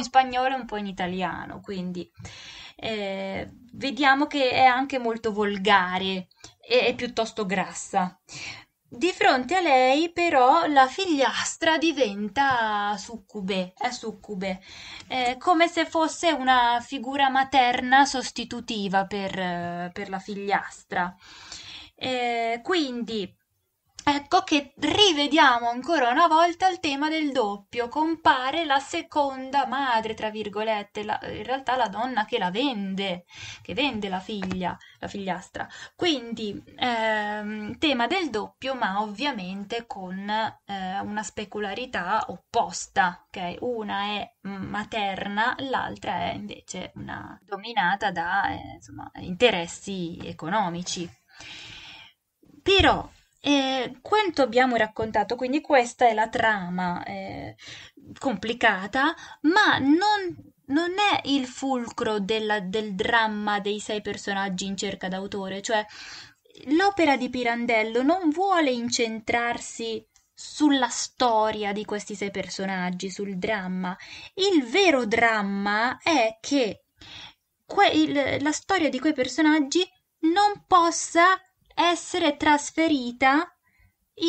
in spagnolo e un po' in italiano, quindi eh, vediamo che è anche molto volgare e è piuttosto grassa. Di fronte a lei, però, la figliastra diventa succube, è succube, è eh, come se fosse una figura materna sostitutiva per, eh, per la figliastra. Eh, quindi Ecco che rivediamo ancora una volta il tema del doppio, compare la seconda madre, tra virgolette, la, in realtà la donna che la vende, che vende la figlia, la figliastra. Quindi ehm, tema del doppio, ma ovviamente con eh, una specularità opposta, ok? Una è materna, l'altra è invece una dominata da eh, insomma, interessi economici. Però e quanto abbiamo raccontato, quindi questa è la trama eh, complicata, ma non, non, è il fulcro della, del dramma dei sei personaggi in cerca d'autore, cioè l'opera di Pirandello non vuole incentrarsi sulla storia di questi sei personaggi, sul dramma. Il vero dramma è che que- il, la storia di quei personaggi non possa essere trasferita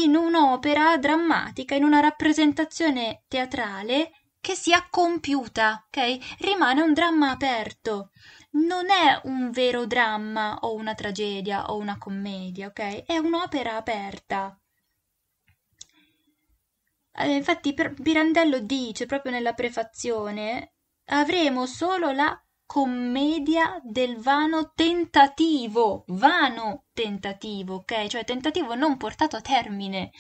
in un'opera drammatica, in una rappresentazione teatrale che sia compiuta, ok? Rimane un dramma aperto. Non è un vero dramma o una tragedia o una commedia, ok? È un'opera aperta. Eh, infatti Pirandello dice proprio nella prefazione avremo solo la commedia del vano tentativo, vano tentativo, ok? Cioè tentativo non portato a termine,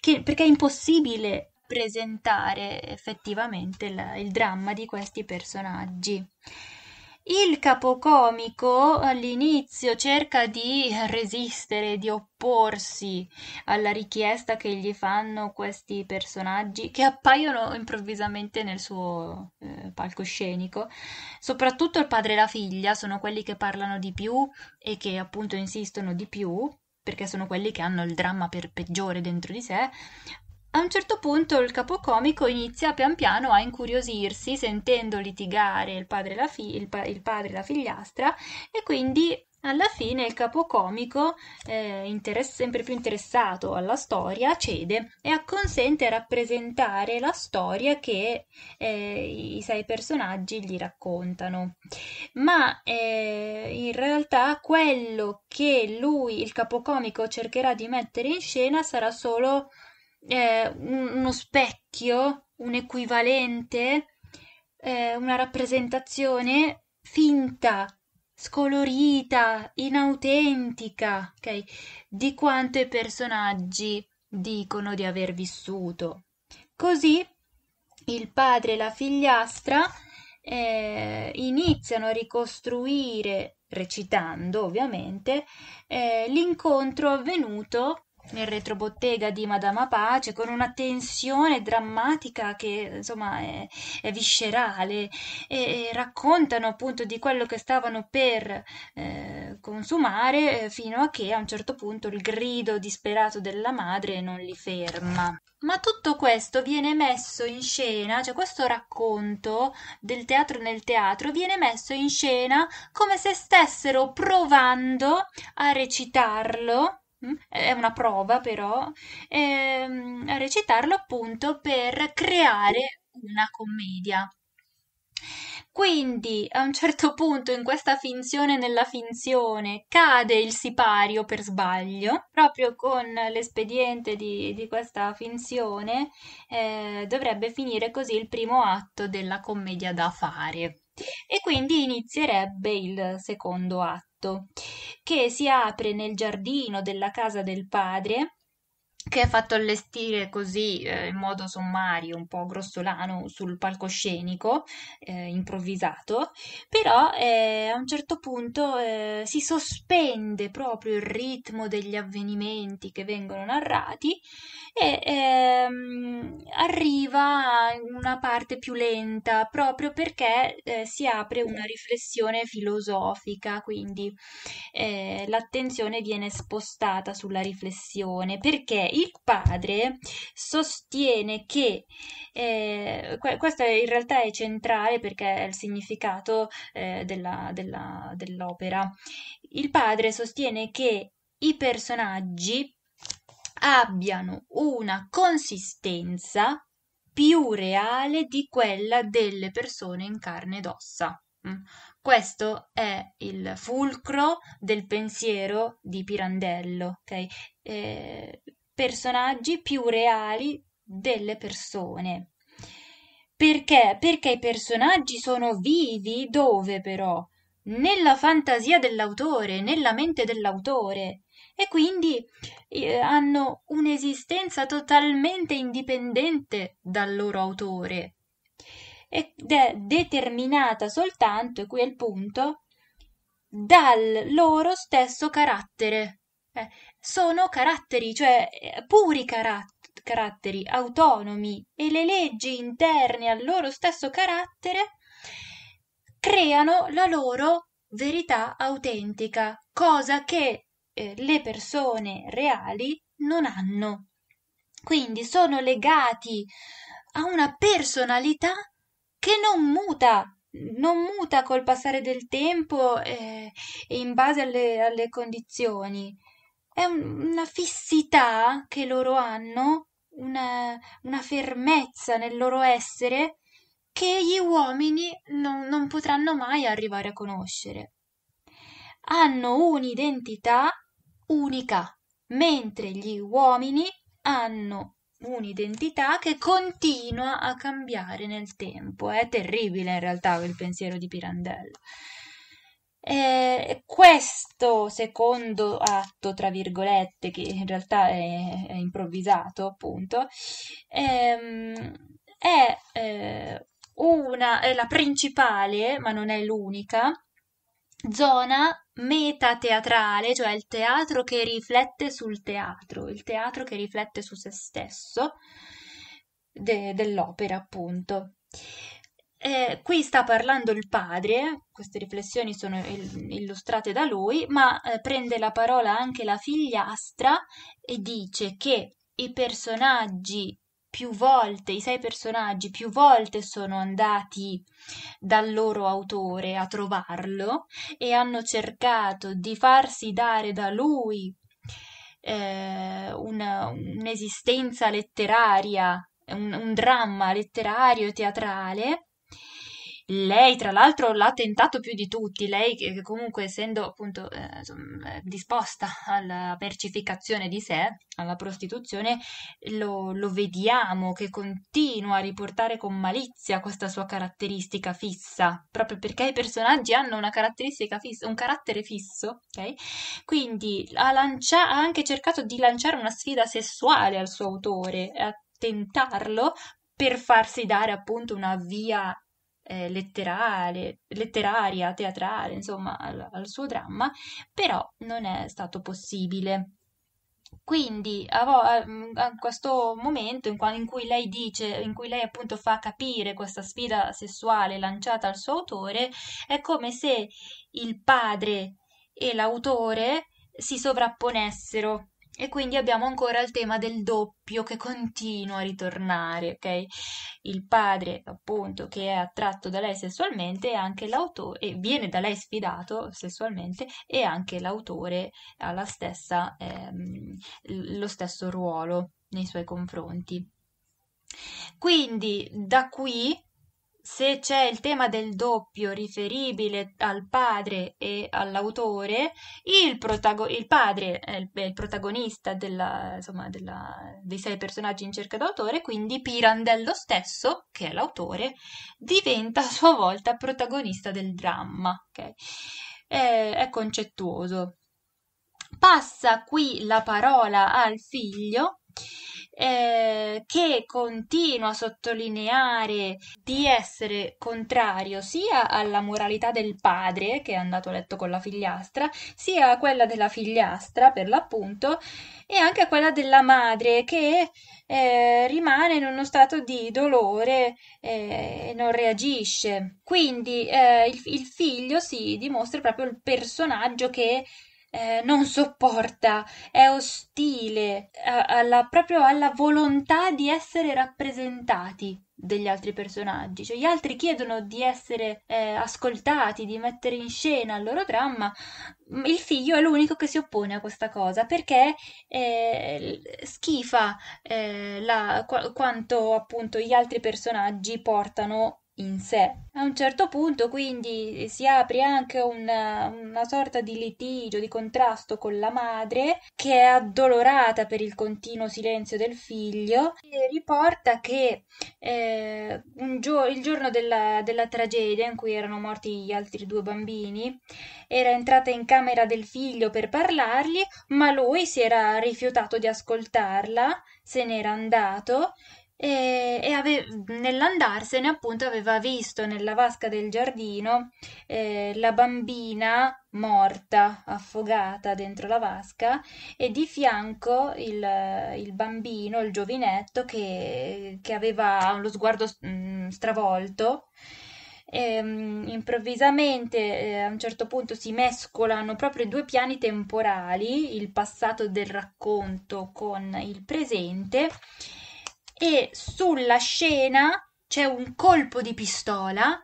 che, perché è impossibile presentare effettivamente la, il dramma di questi personaggi. Il capocomico all'inizio cerca di resistere, di opporsi alla richiesta che gli fanno questi personaggi che appaiono improvvisamente nel suo eh, palcoscenico. Soprattutto il padre e la figlia sono quelli che parlano di più e che appunto insistono di più perché sono quelli che hanno il dramma per peggiore dentro di sé, a un certo punto il capocomico inizia pian piano a incuriosirsi sentendo litigare il padre e la, fi- il pa- il padre e la figliastra e quindi alla fine il capocomico, eh, interess- sempre più interessato alla storia, cede e acconsente a rappresentare la storia che eh, i sei personaggi gli raccontano. Ma eh, in realtà quello che lui, il capocomico, cercherà di mettere in scena sarà solo eh, uno specchio, un equivalente, eh, una rappresentazione finta, scolorita, inautentica, okay, di quanto i personaggi dicono di aver vissuto. Così il padre e la figliastra eh, iniziano a ricostruire, recitando ovviamente, eh, l'incontro avvenuto nel retrobottega di Madama Pace con una tensione drammatica che insomma è, è viscerale e, e, raccontano appunto di quello che stavano per eh, consumare eh, fino a che a un certo punto il grido disperato della madre non li ferma. Ma tutto questo viene messo in scena, cioè questo racconto del teatro nel teatro viene messo in scena come se stessero provando a recitarlo Mm? è una prova però, ehm, a recitarlo appunto per creare una commedia. Quindi a un certo punto in questa finzione nella finzione cade il sipario per sbaglio, proprio con l'espediente di, di questa finzione eh, dovrebbe finire così il primo atto della commedia da fare e quindi inizierebbe il secondo atto laghetto che si apre nel giardino della casa del padre che è fatto allestire così eh, in modo sommario, un po' grossolano sul palcoscenico, eh, improvvisato, però eh, a un certo punto eh, si sospende proprio il ritmo degli avvenimenti che vengono narrati e ehm, arriva in una parte più lenta proprio perché eh, si apre una riflessione filosofica, quindi eh, l'attenzione viene spostata sulla riflessione perché il padre sostiene che eh, questo in realtà è centrale perché è il significato eh, della, della, dell'opera. Il padre sostiene che i personaggi abbiano una consistenza più reale di quella delle persone in carne ed ossa. Mm. Questo è il fulcro del pensiero di Pirandello, okay? eh, personaggi più reali delle persone. Perché? Perché i personaggi sono vivi dove però? Nella fantasia dell'autore, nella mente dell'autore. E quindi hanno un'esistenza totalmente indipendente dal loro autore ed è determinata soltanto, e qui è il punto, dal loro stesso carattere. Eh, sono caratteri, cioè eh, puri carat- caratteri, autonomi e le leggi interne al loro stesso carattere creano la loro verità autentica, cosa che eh, le persone reali non hanno. Quindi sono legati a una personalità che non muta, non muta col passare del tempo eh, e in base alle, alle condizioni. È un, una fissità che loro hanno, una, una, fermezza nel loro essere che gli uomini non, non potranno mai arrivare a conoscere hanno un'identità unica, mentre gli uomini hanno un'identità che continua a cambiare nel tempo. È terribile in realtà il pensiero di Pirandello. E questo secondo atto, tra virgolette, che in realtà è, è improvvisato, appunto, ehm, è, è, eh, una, è la principale, ma non è l'unica, zona metateatrale, cioè il teatro che riflette sul teatro, il teatro che riflette su se stesso de- dell'opera, appunto. Eh, qui sta parlando il padre, queste riflessioni sono il- illustrate da lui, ma eh, prende la parola anche la figliastra e dice che i personaggi più volte, i sei personaggi più volte sono andati dal loro autore a trovarlo e hanno cercato di farsi dare da lui eh, una, un'esistenza letteraria, un, un dramma letterario, teatrale, lei, tra l'altro, l'ha tentato più di tutti, lei che comunque essendo appunto eh, insomma, eh, disposta alla percificazione di sé, alla prostituzione, lo, lo, vediamo che continua a riportare con malizia questa sua caratteristica fissa, proprio perché i personaggi hanno una caratteristica fissa, un carattere fisso, ok? Quindi ha, lancia- ha anche cercato di lanciare una sfida sessuale al suo autore, a tentarlo per farsi dare appunto una via eh, letteraria, teatrale, insomma, al, al suo dramma, però non è stato possibile. Quindi a, a, mm, a, questo momento in, in, cui lei dice, in cui lei appunto fa capire questa sfida sessuale lanciata al suo autore, è come se il padre e l'autore si sovrapponessero e quindi abbiamo ancora il tema del doppio che continua a ritornare, ok? Il padre, appunto, che è attratto da lei sessualmente è anche l'autore, viene da lei sfidato sessualmente, e anche l'autore ha la stessa, ehm, lo stesso ruolo nei suoi confronti. Quindi da qui se c'è il tema del doppio riferibile al padre e all'autore, il, protago- il padre è il, è il protagonista della, insomma, della, dei sei personaggi in cerca d'autore, quindi Pirandello stesso, che è l'autore, diventa a sua volta protagonista del dramma. Okay? È, è concettuoso. Passa qui la parola al figlio eh, che continua a sottolineare di essere contrario sia alla moralità del padre, che è andato a letto con la figliastra, sia a quella della figliastra, per l'appunto, e anche a quella della madre, che eh, rimane in uno stato di dolore eh, e non reagisce. Quindi eh, il, il figlio si dimostra proprio il personaggio che eh, non sopporta, è ostile a, alla, proprio alla volontà di essere rappresentati degli altri personaggi, cioè gli altri chiedono di essere eh, ascoltati, di mettere in scena il loro dramma, il figlio è l'unico che si oppone a questa cosa perché eh, schifa eh, la, qu- quanto appunto gli altri personaggi portano in sé. A un certo punto quindi si apre anche una, una sorta di litigio, di contrasto con la madre che è addolorata per il continuo silenzio del figlio e riporta che eh, gio- il giorno della, della tragedia in cui erano morti gli altri due bambini era entrata in camera del figlio per parlargli ma lui si era rifiutato di ascoltarla se n'era andato e, e ave- nell'andarsene appunto aveva visto nella vasca del giardino eh, la bambina morta, affogata dentro la vasca e di fianco il, il bambino, il giovinetto che, che aveva lo sguardo mh, mm, stravolto. E, ehm, mh, improvvisamente eh, a un certo punto si mescolano proprio i due piani temporali, il passato del racconto con il presente e sulla scena c'è un colpo di pistola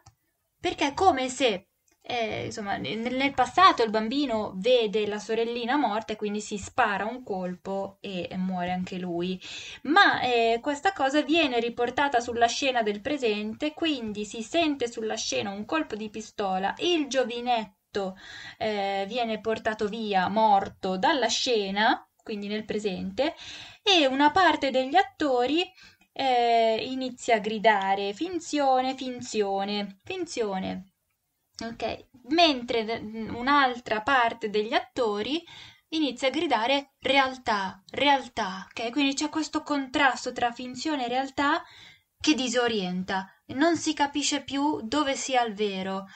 perché è come se eh, insomma, nel, passato il bambino vede la sorellina morta e quindi si spara un colpo e muore anche lui. Ma eh, questa cosa viene riportata sulla scena del presente, quindi si sente sulla scena un colpo di pistola, il giovinetto eh, viene portato via morto dalla scena quindi nel presente, e una parte degli attori eh, inizia a gridare finzione, finzione, finzione. Ok, mentre un'altra parte degli attori inizia a gridare realtà, realtà, ok? Quindi c'è questo contrasto tra finzione e realtà che disorienta, non si capisce più dove sia il vero,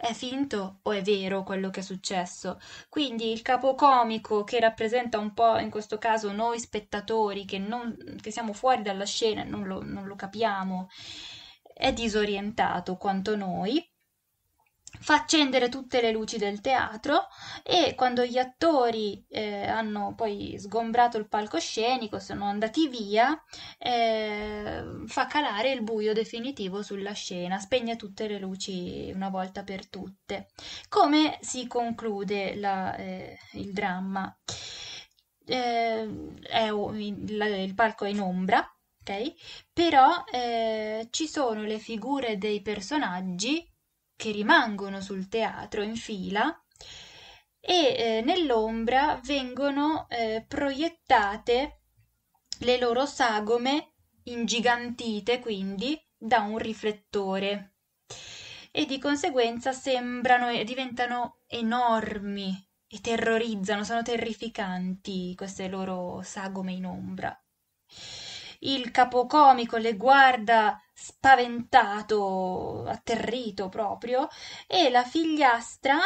è finto o è vero quello che è successo. Quindi il capocomico che rappresenta un po' in questo caso noi spettatori che, non, che siamo fuori dalla scena e non, non lo capiamo, è disorientato quanto noi fa accendere tutte le luci del teatro e quando gli attori eh, hanno poi sgombrato il palcoscenico, sono andati via, eh, fa calare il buio definitivo sulla scena, spegne tutte le luci una volta per tutte. Come si conclude la, eh, il dramma? Eh, il palco è in ombra, okay? però eh, ci sono le figure dei personaggi che rimangono sul teatro in fila e eh, nell'ombra vengono eh, proiettate le loro sagome ingigantite quindi da un riflettore e di conseguenza sembrano e diventano enormi e terrorizzano, sono terrificanti queste loro sagome in ombra il capocomico le guarda spaventato, atterrito proprio, e la figliastra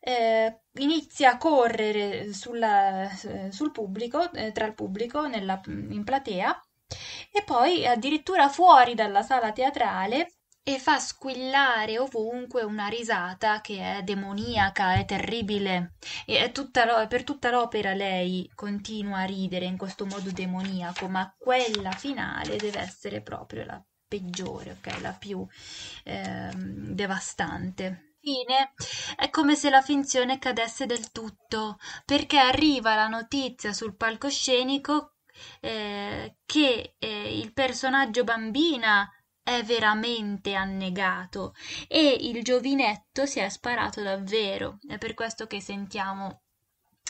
eh, inizia a correre sulla, eh, sul pubblico, eh, tra il pubblico, nella, in platea, e poi addirittura fuori dalla sala teatrale e fa squillare ovunque una risata che è demoniaca, è terribile. E è tutta per tutta l'opera lei continua a ridere in questo modo demoniaco, ma quella finale deve essere proprio la peggiore, ok? La più eh, devastante fine è come se la finzione cadesse del tutto, perché arriva la notizia sul palcoscenico eh, che eh, il personaggio bambina è veramente annegato e il giovinetto si è sparato davvero. È per questo che sentiamo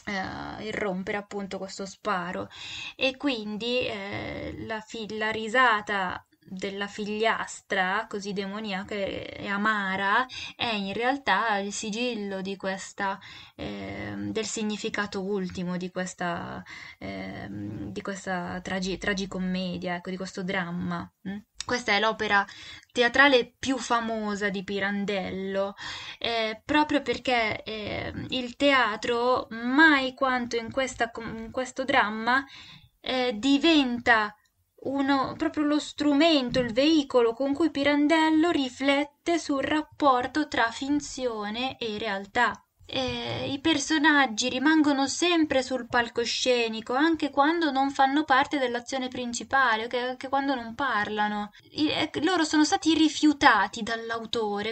Uh, eh, irrompere appunto questo sparo e quindi eh, la, fi- la risata della figliastra così demoniaca e amara è in realtà il sigillo di questa, eh, del significato ultimo di questa, eh, di questa tragi- tragicommedia, ecco, di questo dramma. Hm? Questa è l'opera teatrale più famosa di Pirandello, eh, proprio perché ehm, il teatro, mai quanto in, questa, in questo dramma, eh, diventa uno, proprio lo strumento, il veicolo con cui Pirandello riflette sul rapporto tra finzione e realtà. E I personaggi rimangono sempre sul palcoscenico anche quando non fanno parte dell'azione principale, anche quando non parlano. I, loro sono stati rifiutati dall'autore.